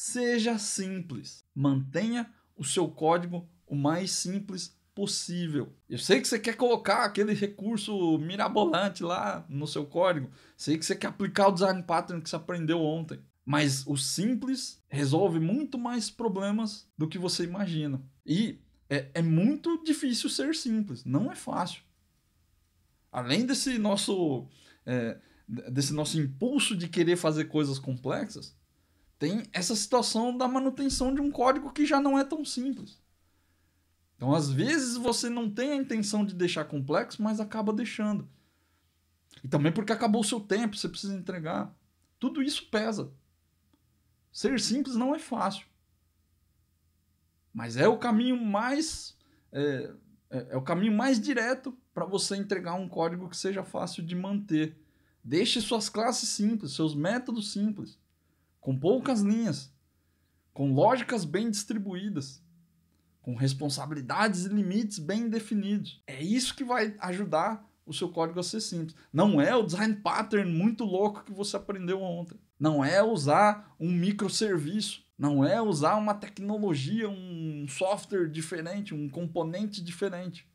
Seja simples. Mantenha o seu código o mais simples possível. Eu sei que você quer colocar aquele recurso mirabolante lá no seu código, sei que você quer aplicar o design pattern que você aprendeu ontem, mas o simples resolve muito mais problemas do que você imagina. E é, é muito difícil ser simples, não é fácil. Além desse nosso é, desse nosso impulso de querer fazer coisas complexas, tem essa situação da manutenção de um código que já não é tão simples. Então, às vezes, você não tem a intenção de deixar complexo, mas acaba deixando. E também porque acabou o seu tempo, você precisa entregar. Tudo isso pesa. Ser simples não é fácil. Mas é o caminho mais. É, é, é o caminho mais direto para você entregar um código que seja fácil de manter. Deixe suas classes simples, seus métodos simples com poucas linhas, com lógicas bem distribuídas, com responsabilidades e limites bem definidos. É isso que vai ajudar o seu código a ser simples. Não é o design pattern muito louco que você aprendeu ontem. Não é usar um microserviço. Não é usar uma tecnologia, um software diferente, um componente diferente.